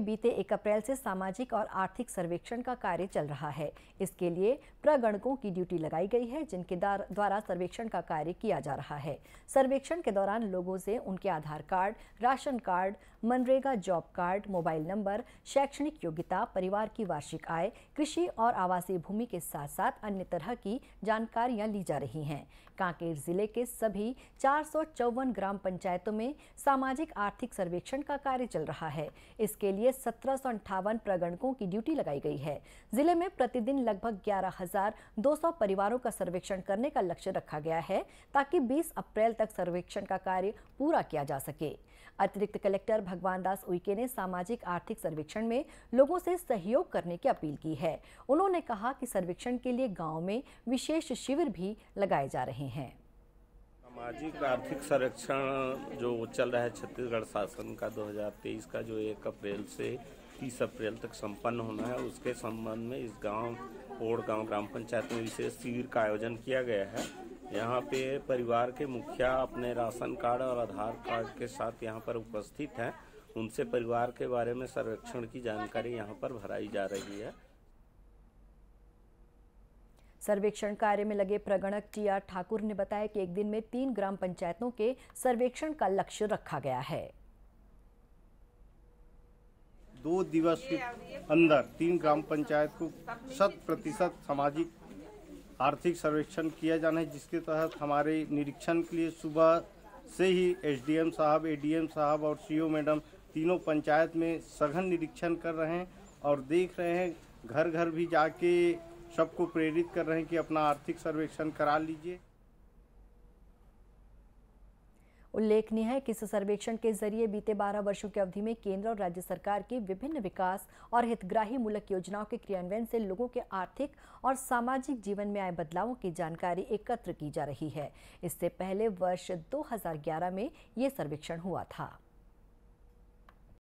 बीते 1 अप्रैल से सामाजिक और आर्थिक सर्वेक्षण का कार्य चल रहा है इसके लिए प्रगणकों की ड्यूटी लगाई गई है जिनके द्वारा सर्वेक्षण का कार्य किया जा रहा है सर्वेक्षण के दौरान लोगों से उनके Aadhaar card ration card MNREGA job card mobile number शैक्षणिक योग्यता परिवार की वार्षिक आय कृषि और आवासीय भूमि के साथ साथ अन्य तरह की जानकारियां ली जा रही हैं कांकेर जिले के सभी चार ग्राम पंचायतों में सामाजिक आर्थिक सर्वेक्षण का कार्य चल रहा है इसके लिए लिए सत्रह सौ अंठावन प्रगणकों की ड्यूटी लगाई गई है जिले में प्रतिदिन लगभग ग्यारह हजार दो सौ परिवारों का सर्वेक्षण करने का लक्ष्य रखा गया है ताकि बीस अप्रैल तक सर्वेक्षण का कार्य पूरा किया जा सके अतिरिक्त कलेक्टर भगवान दास उइके ने सामाजिक आर्थिक सर्वेक्षण में लोगों से सहयोग करने की अपील की है उन्होंने कहा कि सर्वेक्षण के लिए गाँव में विशेष शिविर भी लगाए जा रहे हैं सामाजिक आर्थिक संरक्षण जो चल रहा है छत्तीसगढ़ शासन का 2023 का जो एक अप्रैल से तीस अप्रैल तक संपन्न होना है उसके संबंध में इस गांव ओड़ गांव ग्राम पंचायत में विशेष शिविर का आयोजन किया गया है यहाँ पे परिवार के मुखिया अपने राशन कार्ड और आधार कार्ड के साथ यहाँ पर उपस्थित हैं उनसे परिवार के बारे में सर्वेक्षण की जानकारी यहाँ पर भराई जा रही है सर्वेक्षण कार्य में लगे प्रगणक टी आर ठाकुर ने बताया कि एक दिन में तीन ग्राम पंचायतों के सर्वेक्षण का लक्ष्य रखा गया है दो दिवस के अंदर तीन ग्राम पंचायत को शत प्रतिशत सामाजिक आर्थिक सर्वेक्षण किया जाना है जिसके तहत हमारे निरीक्षण के लिए सुबह से ही एसडीएम साहब एडीएम साहब और सीओ मैडम तीनों पंचायत में सघन निरीक्षण कर रहे हैं और देख रहे हैं घर घर भी जाके सबको प्रेरित कर रहे हैं कि अपना आर्थिक सर्वेक्षण करा लीजिए उल्लेखनीय है कि इस सर्वेक्षण के जरिए बीते 12 वर्षों की अवधि में केंद्र और राज्य सरकार की विभिन्न विकास और हितग्राही मूलक योजनाओं के क्रियान्वयन से लोगों के आर्थिक और सामाजिक जीवन में आए बदलावों की जानकारी एकत्र की जा रही है इससे पहले वर्ष 2011 में ये सर्वेक्षण हुआ था